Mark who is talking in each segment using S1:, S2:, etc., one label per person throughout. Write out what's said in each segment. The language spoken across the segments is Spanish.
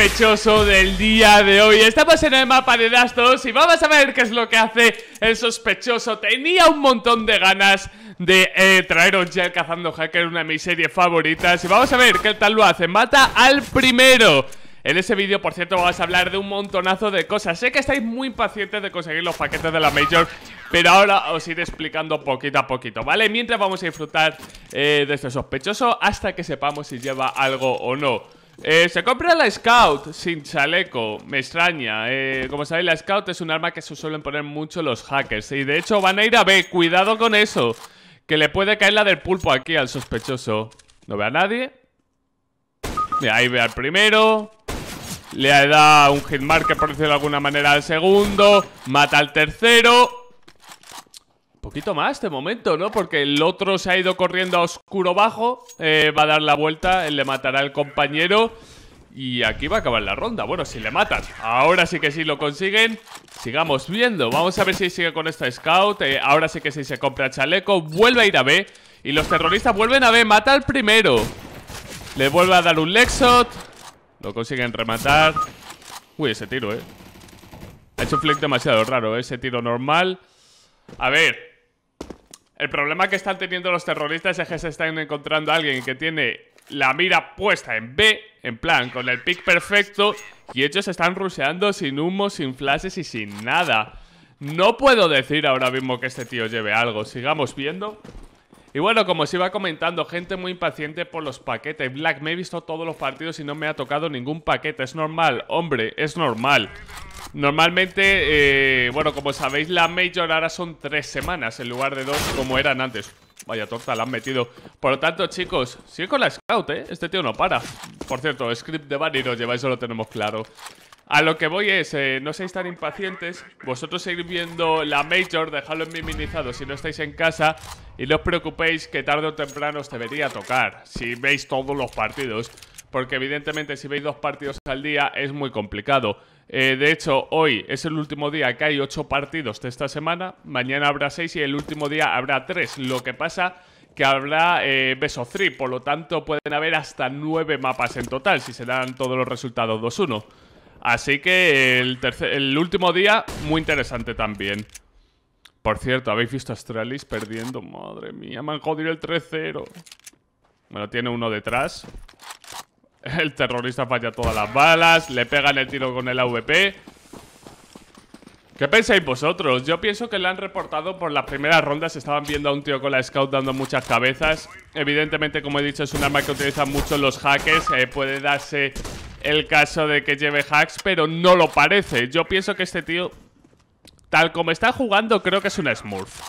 S1: sospechoso del día de hoy. Estamos en el mapa de Dastos y vamos a ver qué es lo que hace el sospechoso. Tenía un montón de ganas de eh, traeros ya Cazando Hacker, una de mis series favoritas. Y vamos a ver qué tal lo hace. Mata al primero. En ese vídeo, por cierto, vamos a hablar de un montonazo de cosas. Sé que estáis muy impacientes de conseguir los paquetes de la Major, pero ahora os iré explicando poquito a poquito, ¿vale? Mientras vamos a disfrutar eh, de este sospechoso hasta que sepamos si lleva algo o no. Eh, se compra la Scout sin chaleco. Me extraña. Eh, como sabéis, la Scout es un arma que se suelen poner mucho los hackers. Y de hecho van a ir a B. Cuidado con eso. Que le puede caer la del pulpo aquí al sospechoso. No ve a nadie. ahí ve al primero. Le da un hitmarker, por decirlo de alguna manera, al segundo. Mata al tercero. Poquito más de momento, ¿no? Porque el otro se ha ido corriendo a oscuro bajo. Eh, va a dar la vuelta, él le matará al compañero. Y aquí va a acabar la ronda. Bueno, si le matan. Ahora sí que sí lo consiguen. Sigamos viendo. Vamos a ver si sigue con esta scout. Eh, ahora sí que sí se compra chaleco. Vuelve a ir a B. Y los terroristas vuelven a B. Mata al primero. Le vuelve a dar un Lexot. Lo consiguen rematar. Uy, ese tiro, eh. Ha hecho un flick demasiado raro, eh, ese tiro normal. A ver, el problema que están teniendo los terroristas es que se están encontrando a alguien que tiene la mira puesta en B, en plan, con el pick perfecto, y ellos están ruseando sin humo, sin flashes y sin nada. No puedo decir ahora mismo que este tío lleve algo. Sigamos viendo. Y bueno, como os iba comentando, gente muy impaciente por los paquetes. Black, me he visto todos los partidos y no me ha tocado ningún paquete. Es normal, hombre, es normal. Normalmente, eh, bueno, como sabéis, la Major ahora son tres semanas en lugar de dos como eran antes. Vaya torta, la han metido. Por lo tanto, chicos, sigue con la scout, ¿eh? Este tío no para. Por cierto, script de Bunny nos lleváis, eso lo tenemos claro. A lo que voy es, eh, no seáis tan impacientes. Vosotros seguir viendo la Major, dejadlo en minimizado si no estáis en casa. Y no os preocupéis que tarde o temprano os debería tocar. Si veis todos los partidos. Porque evidentemente si veis dos partidos al día es muy complicado. Eh, de hecho, hoy es el último día que hay ocho partidos de esta semana. Mañana habrá seis y el último día habrá tres. Lo que pasa que habrá eh, Beso 3. Por lo tanto, pueden haber hasta nueve mapas en total si se dan todos los resultados 2-1. Así que el, el último día, muy interesante también. Por cierto, ¿habéis visto a Astralis perdiendo? Madre mía, me han jodido el 3-0. Bueno, tiene uno detrás. El terrorista falla todas las balas. Le pegan el tiro con el AVP. ¿Qué pensáis vosotros? Yo pienso que le han reportado por las primeras rondas. Estaban viendo a un tío con la scout dando muchas cabezas. Evidentemente, como he dicho, es un arma que utilizan mucho los hackers. Eh, puede darse el caso de que lleve hacks, pero no lo parece. Yo pienso que este tío, tal como está jugando, creo que es una Smurf.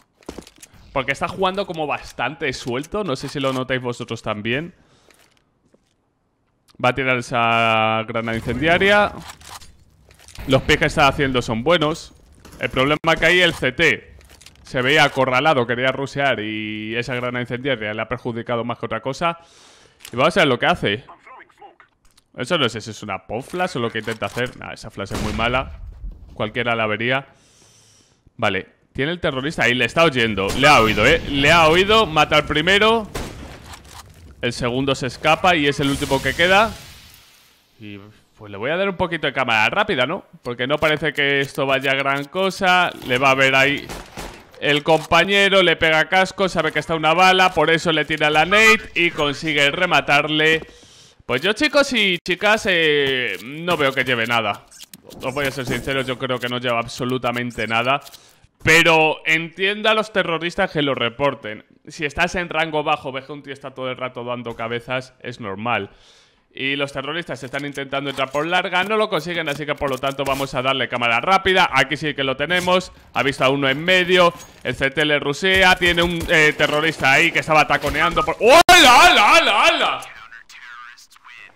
S1: Porque está jugando como bastante suelto, no sé si lo notáis vosotros también. Va a tirar esa granada incendiaria. Los pies que está haciendo son buenos. El problema que hay el CT. Se veía acorralado, quería rusear y esa granada incendiaria le ha perjudicado más que otra cosa. Y vamos a ver lo que hace. Eso no sé si es una pofla solo o lo que intenta hacer. Nada, esa flash es muy mala. Cualquiera la vería. Vale, tiene el terrorista ahí. Le está oyendo. Le ha oído, ¿eh? Le ha oído. Mata al primero. El segundo se escapa y es el último que queda. Y pues le voy a dar un poquito de cámara rápida, ¿no? Porque no parece que esto vaya gran cosa. Le va a ver ahí el compañero, le pega casco, sabe que está una bala, por eso le tira la nade y consigue rematarle. Pues yo, chicos y chicas, eh, no veo que lleve nada. Os voy a ser sincero, yo creo que no lleva absolutamente nada. Pero entienda a los terroristas que lo reporten. Si estás en rango bajo, Ve que un tío está todo el rato dando cabezas, es normal. Y los terroristas están intentando entrar por larga, no lo consiguen, así que por lo tanto vamos a darle cámara rápida. Aquí sí que lo tenemos, ha visto a uno en medio, el CTL Rusia tiene un eh, terrorista ahí que estaba taconeando por... ¡Hola, hola, hola, hola!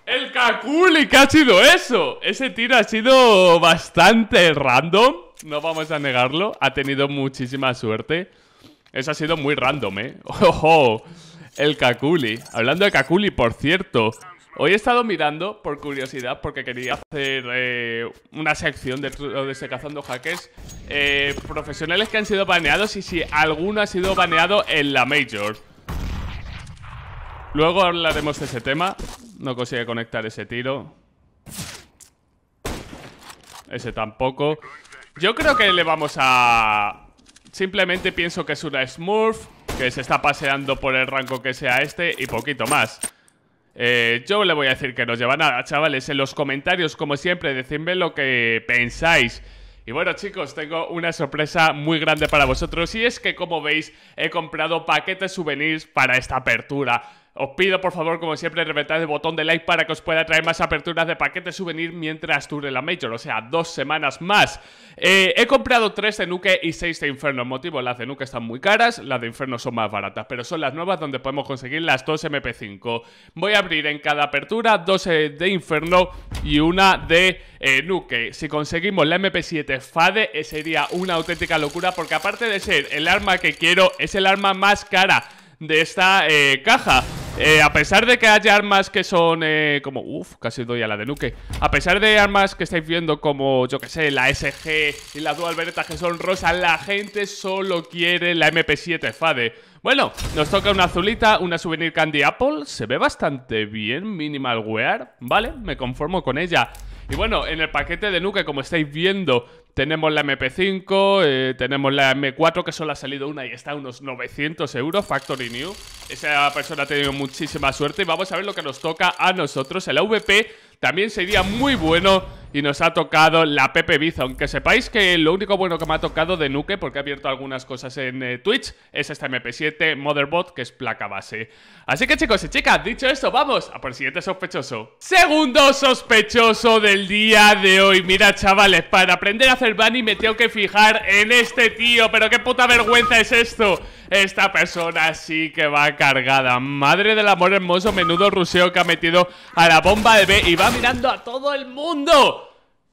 S1: ¡El Kakuli! ¿Qué ha sido eso? Ese tiro ha sido bastante random. No vamos a negarlo. Ha tenido muchísima suerte. Eso ha sido muy random, ¿eh? ¡Ojo! El Kakuli. Hablando de Kakuli, por cierto. Hoy he estado mirando, por curiosidad, porque quería hacer eh, una sección de ese Cazando Hackers. Eh, profesionales que han sido baneados y si alguno ha sido baneado en la Major. Luego hablaremos de ese tema. No consigue conectar ese tiro. Ese tampoco. Yo creo que le vamos a... Simplemente pienso que es una Smurf, que se está paseando por el rango que sea este y poquito más. Eh, yo le voy a decir que nos lleva nada, chavales. En los comentarios, como siempre, decidme lo que pensáis. Y bueno chicos, tengo una sorpresa muy grande para vosotros y es que como veis he comprado paquetes souvenirs para esta apertura. Os pido por favor, como siempre, reventad el botón de like para que os pueda traer más aperturas de paquetes souvenir mientras dure la Major, o sea, dos semanas más. Eh, he comprado tres de Nuke y seis de Inferno. Motivo, las de Nuke están muy caras, las de Inferno son más baratas, pero son las nuevas donde podemos conseguir las dos MP5. Voy a abrir en cada apertura dos eh, de Inferno y una de eh, Nuke. Si conseguimos la MP7 Fade, sería una auténtica locura porque aparte de ser el arma que quiero, es el arma más cara de esta caja eh, a pesar de que haya armas que son eh, como... Uf, casi doy a la de Nuke A pesar de armas que estáis viendo como, yo que sé, la SG y la Dual Beretta que son rosas La gente solo quiere la MP7 FADE Bueno, nos toca una azulita, una Souvenir Candy Apple Se ve bastante bien, minimal wear Vale, me conformo con ella y bueno, en el paquete de Nuke, como estáis viendo, tenemos la MP5, eh, tenemos la M4, que solo ha salido una y está a unos 900 euros, Factory New. Esa persona ha tenido muchísima suerte y vamos a ver lo que nos toca a nosotros. El VP también sería muy bueno y nos ha tocado la Pepe Biz. Aunque sepáis que lo único bueno que me ha tocado de Nuke, porque ha abierto algunas cosas en eh, Twitch, es esta MP7 Motherbot, que es placa base. Así que chicos y chicas, dicho esto, vamos a por el siguiente sospechoso. Segundo sospechoso del día de hoy. Mira, chavales, para aprender a hacer bunny me tengo que fijar en este tío. Pero qué puta vergüenza es esto. Esta persona sí que va cargada. Madre del amor hermoso, menudo ruseo que ha metido a la bomba de B y va mirando a todo el mundo.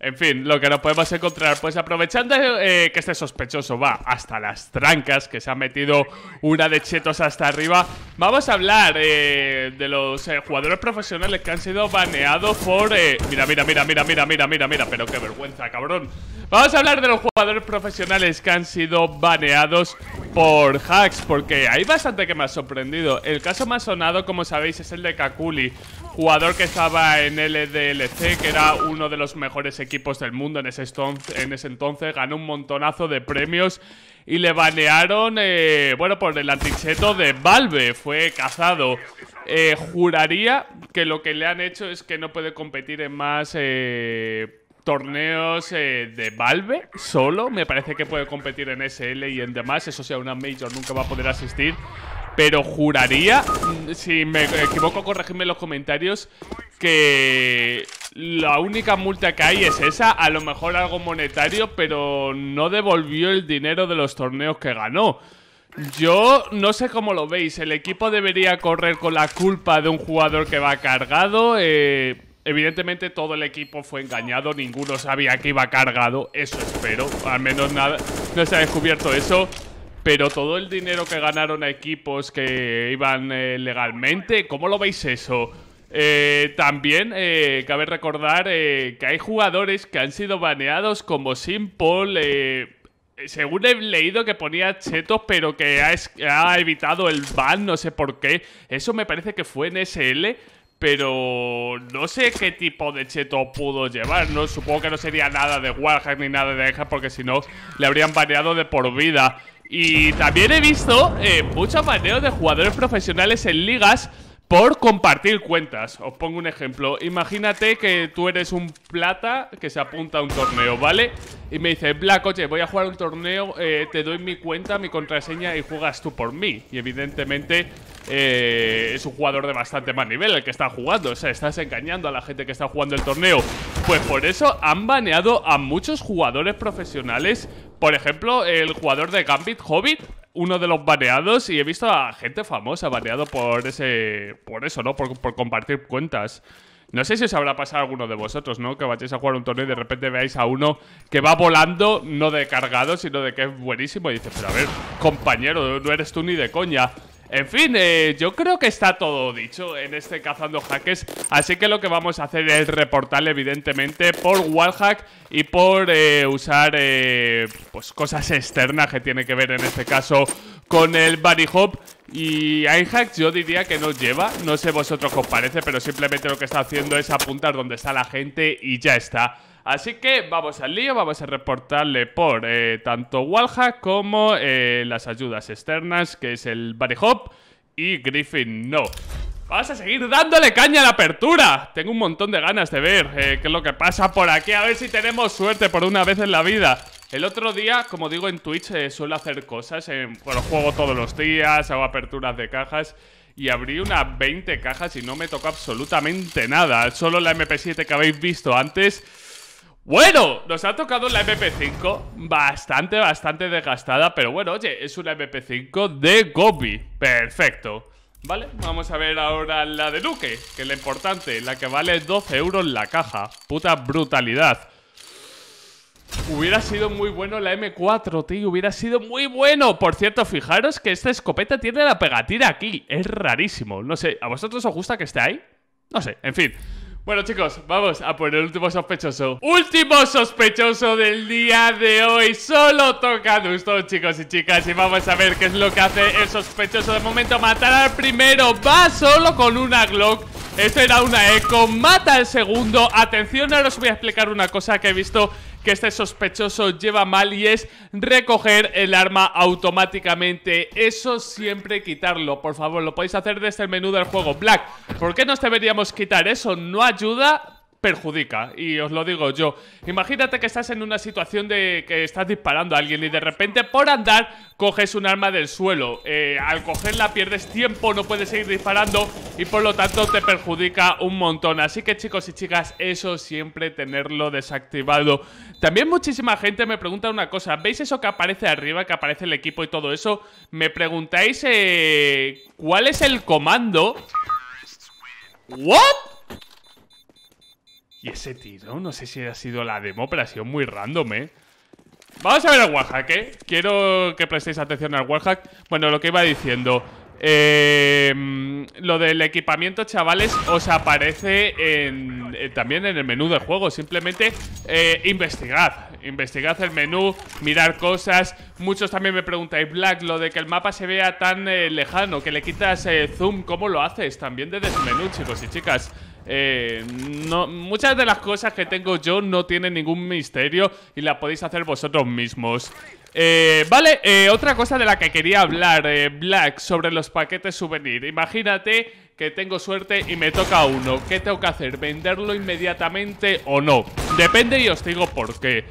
S1: En fin, lo que nos podemos encontrar, pues aprovechando eh, que este sospechoso va hasta las trancas, que se ha metido una de chetos hasta arriba, vamos a hablar eh, de los eh, jugadores profesionales que han sido baneados por... mira, mira, mira, mira, mira, mira, mira, mira, pero qué vergüenza, cabrón. Vamos a hablar de los jugadores profesionales que han sido baneados por hacks, porque hay bastante que me ha sorprendido. El caso más sonado, como sabéis, es el de Kakuli, jugador que estaba en LDLC, que era uno de los mejores equipos del mundo en ese, en ese entonces, ganó un montonazo de premios y le banearon, eh, bueno, por el anticheto de Valve, fue cazado. Eh, juraría que lo que le han hecho es que no puede competir en más eh, torneos de Valve solo, me parece que puede competir en SL y en demás, eso sea una Major nunca va a poder asistir. Pero juraría, si me equivoco, corregidme en los comentarios, que la única multa que hay es esa, a lo mejor algo monetario, pero no devolvió el dinero de los torneos que ganó. Yo no sé cómo lo veis, el equipo debería correr con la culpa de un jugador que va cargado. Eh, evidentemente todo el equipo fue engañado, ninguno sabía que iba cargado, eso espero, al menos nada, no se ha descubierto eso pero todo el dinero que ganaron a equipos que iban eh, legalmente, ¿cómo lo veis eso? Eh, también eh, cabe recordar que hay jugadores que han sido baneados como Simple. según he leído que ponía chetos, pero que ha, evitado el ban, no sé por qué. Eso me parece que fue en SL, pero no sé qué tipo de cheto pudo llevar, ¿no? Supongo que no sería nada de Warhammer ni nada de Eja, porque si no le habrían baneado de por vida. Y también he visto Mucho eh, muchos de jugadores profesionales en ligas por compartir cuentas. Os pongo un ejemplo. Imagínate que tú eres un plata que se apunta a un torneo, ¿vale? Y me dice, Black, oye, voy a jugar un torneo, eh, te doy mi cuenta, mi contraseña y juegas tú por mí. Y evidentemente eh, es un jugador de bastante más nivel el que está jugando. O sea, estás engañando a la gente que está jugando el torneo. Pues por eso han baneado a muchos jugadores profesionales. Por ejemplo, el jugador de Gambit Hobbit, uno de los baneados, y he visto a gente famosa baneado por ese. por eso, ¿no? por, por compartir cuentas. No sé si os habrá pasado alguno de vosotros, ¿no? Que vayáis a jugar un torneo y de repente veáis a uno que va volando, no de cargado, sino de que es buenísimo. Y dices, pero a ver, compañero, no eres tú ni de coña. En fin, eh, yo creo que está todo dicho en este Cazando Hackers, así que lo que vamos a hacer es reportar, evidentemente por wallhack y por eh, usar eh, pues cosas externas que tiene que ver en este caso con el Buddy Hop y Einhack yo diría que no lleva, no sé vosotros qué os parece, pero simplemente lo que está haciendo es apuntar donde está la gente y ya está. Así que vamos al lío, vamos a reportarle por eh, tanto Walha como eh, las ayudas externas, que es el Barry Hop y Griffin No. Vamos a seguir dándole caña a la apertura. Tengo un montón de ganas de ver eh, qué es lo que pasa por aquí, a ver si tenemos suerte por una vez en la vida. El otro día, como digo en Twitch, suelo hacer cosas, bueno, juego todos los días, hago aperturas de cajas y abrí unas 20 cajas y no me tocó absolutamente nada. Solo la MP7 que habéis visto antes bueno, nos ha tocado la MP5 Bastante, bastante desgastada Pero bueno, oye, es una MP5 de Gobi Perfecto Vale, vamos a ver ahora la de Luke Que es la importante, la que vale 12 euros la caja Puta brutalidad Hubiera sido muy bueno la M4, tío Hubiera sido muy bueno Por cierto, fijaros que esta escopeta tiene la pegatina aquí Es rarísimo, no sé ¿A vosotros os gusta que esté ahí? No sé, en fin bueno, chicos, vamos a por el último sospechoso. Último sospechoso del día de hoy. Solo toca gusto, chicos y chicas. Y vamos a ver qué es lo que hace el sospechoso de momento. Matar al primero. Va solo con una Glock. Esto era una eco. Mata al segundo. Atención, ahora os voy a explicar una cosa que he visto que este sospechoso lleva mal y es recoger el arma automáticamente. Eso siempre quitarlo, por favor, lo podéis hacer desde el menú del juego. Black, ¿por qué nos deberíamos quitar eso? No ayuda perjudica. Y os lo digo yo. Imagínate que estás en una situación de que estás disparando a alguien y de repente por andar coges un arma del suelo. Eh, al cogerla pierdes tiempo, no puedes seguir disparando y por lo tanto te perjudica un montón. Así que chicos y chicas, eso siempre tenerlo desactivado. También muchísima gente me pregunta una cosa. ¿Veis eso que aparece arriba, que aparece el equipo y todo eso? Me preguntáis eh, cuál es el comando. ¿What? Y ese tiro, no sé si ha sido la demo, pero ha sido muy random, ¿eh? Vamos a ver el Warhack, ¿eh? Quiero que prestéis atención al Warhack. Bueno, lo que iba diciendo. Eh, lo del equipamiento, chavales, os aparece en, eh, también en el menú del juego. Simplemente eh, investigad. Investigad el menú, mirar cosas. Muchos también me preguntáis, Black, lo de que el mapa se vea tan eh, lejano, que le quitas zoom, ¿cómo lo haces? También desde el menú, chicos y chicas. no, muchas de las cosas que tengo yo no tienen ningún misterio y las podéis hacer vosotros mismos. Eh, vale, eh, otra cosa de la que quería hablar, eh, Black, sobre los paquetes souvenir. Imagínate que tengo suerte y me toca uno. ¿Qué tengo que hacer? ¿Venderlo inmediatamente o no? Depende y os digo por qué.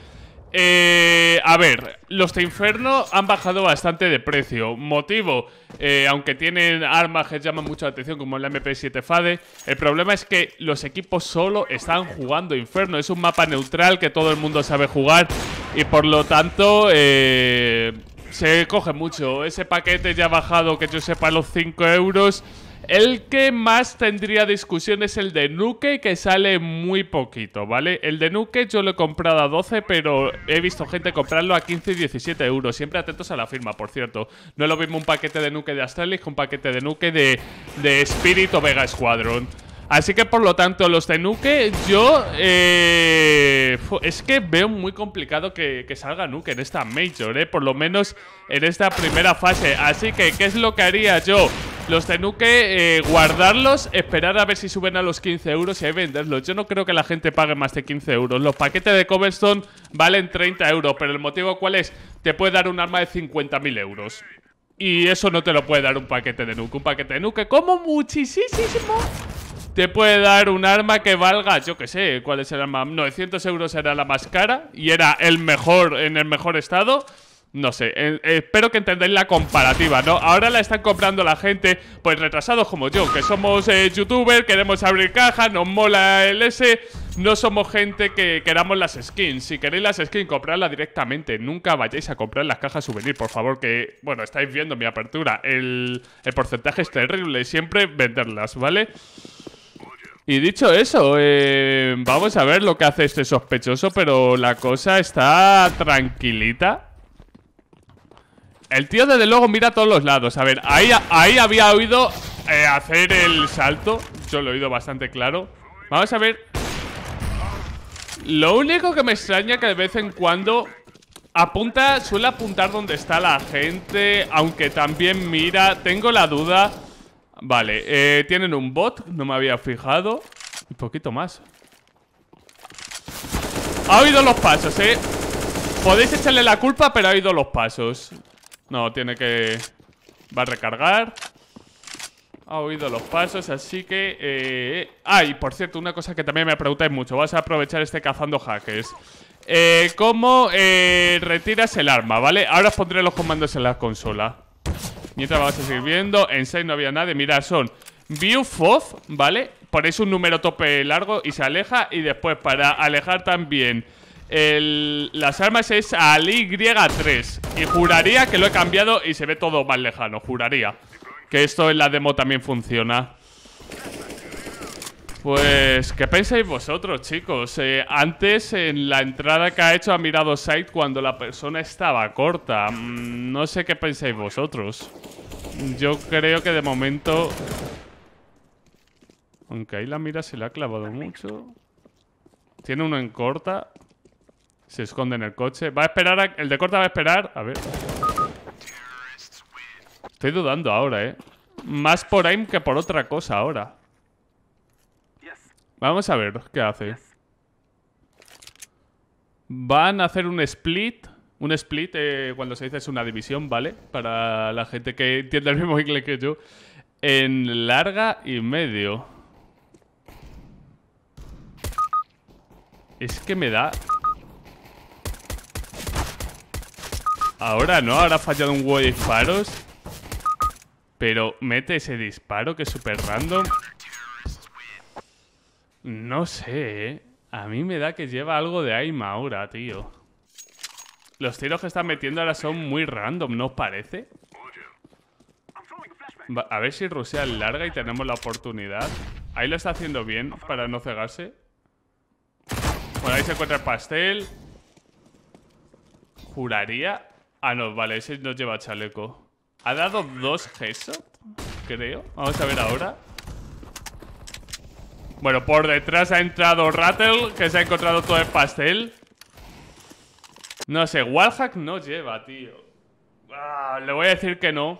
S1: Eh, a ver, los de Inferno han bajado bastante de precio. Motivo, eh, aunque tienen armas que llaman mucho la atención, como la MP7 Fade, el problema es que los equipos solo están jugando Inferno. Es un mapa neutral que todo el mundo sabe jugar y por lo tanto eh, se coge mucho. Ese paquete ya ha bajado, que yo sepa, los 5 euros. El que más tendría discusión es el de Nuke, que sale muy poquito, ¿vale? El de Nuke yo lo he comprado a 12, pero he visto gente comprarlo a 15 y 17 euros. Siempre atentos a la firma, por cierto. No lo mismo un paquete de Nuke de Astralis un paquete de Nuke de, de Spirit o Vega Squadron. Así que por lo tanto los de Nuke yo... Eh, es que veo muy complicado que, que, salga Nuke en esta Major, eh, por lo menos en esta primera fase. Así que, ¿qué es lo que haría yo? Los de eh, guardarlos, esperar a ver si suben a los 15 euros y ahí venderlos. Yo no creo que la gente pague más de 15 euros. Los paquetes de Cobblestone valen 30 euros, pero el motivo cuál es? Te puede dar un arma de 50.000 euros. Y eso no te lo puede dar un paquete de nuke. Un paquete de nuke, como muchísimo, te puede dar un arma que valga, yo qué sé, cuál es el arma. 900 euros era la más cara y era el mejor, en el mejor estado. No sé, eh, eh, espero que entendáis la comparativa, ¿no? Ahora la están comprando la gente, pues retrasados como yo, que somos Youtuber, eh, youtubers, queremos abrir cajas, nos mola el S, no somos gente que queramos las skins. Si queréis las skins, compradlas directamente. Nunca vayáis a comprar las cajas souvenir, por favor, que, bueno, estáis viendo mi apertura. El, porcentaje es terrible, siempre venderlas, ¿vale? Y dicho eso, vamos a ver lo que hace este sospechoso, pero la cosa está tranquilita. El tío desde luego mira a todos los lados. A ver, ahí, ahí había oído eh, hacer el salto. Yo lo he oído bastante claro. Vamos a ver. Lo único que me extraña que de vez en cuando apunta, suele apuntar donde está la gente, aunque también mira. Tengo la duda. Vale, eh, tienen un bot, no me había fijado. Un poquito más. Ha oído los pasos, eh. Podéis echarle la culpa, pero ha oído los pasos. No, tiene que... Va a recargar ha oído los pasos, así que... Eh... Ah, y por cierto, una cosa que también me preguntáis mucho. Vas a aprovechar este cazando hackers. Eh, ¿Cómo eh, retiras el arma, vale? Ahora os pondré los comandos en la consola. Mientras vas a seguir viendo. En 6 no había nadie. Mira, son view fof, ¿vale? Ponéis un número tope largo y se aleja. Y después para alejar también las armas es al Y3. Y juraría que lo he cambiado y se ve todo más lejano. Juraría que esto en la demo también funciona. Pues, ¿qué pensáis vosotros, chicos? Eh, antes, en la entrada que ha hecho, ha mirado Side cuando la persona estaba corta. Mm, no sé qué pensáis vosotros. Yo creo que de momento... Aunque ahí la mira se la ha clavado mucho. Tiene uno en corta. Se esconde en el coche. Va a esperar El de corta va a esperar. A ver. Estoy dudando ahora, ¿eh? Más por aim que por otra cosa ahora. Vamos a ver qué hace. Van a hacer un split. Un split, eh, cuando se dice es una división, ¿vale? Para la gente que entiende el mismo inglés que yo. En larga y medio. Es que me da Ahora no, ahora ha fallado un huevo de disparos. Pero mete ese disparo que es súper random. No sé, ¿eh? A mí me da que lleva algo de aim ahora, tío. Los tiros que están metiendo ahora son muy random, ¿no os parece? a ver si Rusia larga y tenemos la oportunidad. Ahí lo está haciendo bien para no cegarse. Bueno, ahí se encuentra el pastel. Juraría Ah, no, vale, ese no lleva chaleco. Ha dado dos headshot, creo. Vamos a ver ahora. Bueno, por detrás ha entrado Rattle, que se ha encontrado todo el pastel. No sé, Wallhack no lleva, tío. Ah, le voy a decir que no.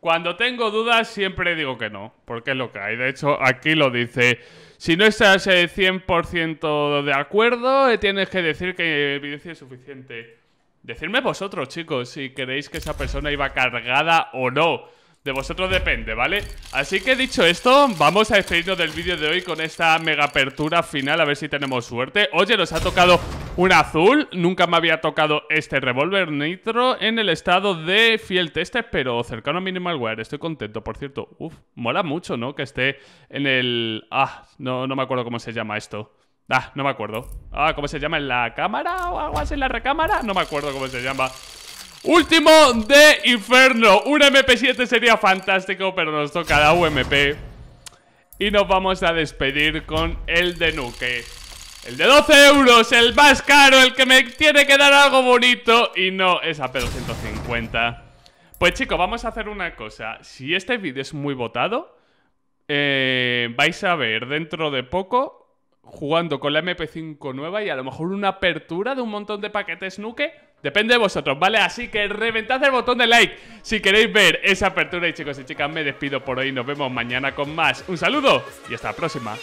S1: Cuando tengo dudas siempre digo que no, porque es lo que hay. De hecho, aquí lo dice. Si no estás 100% eh, de acuerdo, eh, tienes que decir que evidencia suficiente. Decidme vosotros, chicos, si queréis que esa persona iba cargada o no. De vosotros depende, ¿vale? Así que dicho esto, vamos a despedirnos del vídeo de hoy con esta mega apertura final, a ver si tenemos suerte. Oye, nos ha tocado un azul, nunca me había tocado este revólver nitro en el estado de fiel test, pero cercano a Minimal Wear, estoy contento, por cierto. Uf, mola mucho, ¿no? Que esté en el... Ah, no, no me acuerdo cómo se llama esto. Ah, no me acuerdo Ah, ¿cómo se llama? ¿En la cámara o algo así? ¿En la recámara? No me acuerdo cómo se llama Último de Inferno Un MP7 sería fantástico Pero nos toca la UMP Y nos vamos a despedir con el de Nuke El de 12 euros, el más caro El que me tiene que dar algo bonito Y no esa P250 Pues chicos, vamos a hacer una cosa Si este vídeo es muy votado eh, Vais a ver dentro de poco jugando con la MP5 nueva y a lo mejor una apertura de un montón de paquetes nuke. Depende de vosotros, ¿vale? Así que reventad el botón de like si queréis ver esa apertura. Y chicos y chicas, me despido por hoy. Nos vemos mañana con más. Un saludo y hasta la próxima.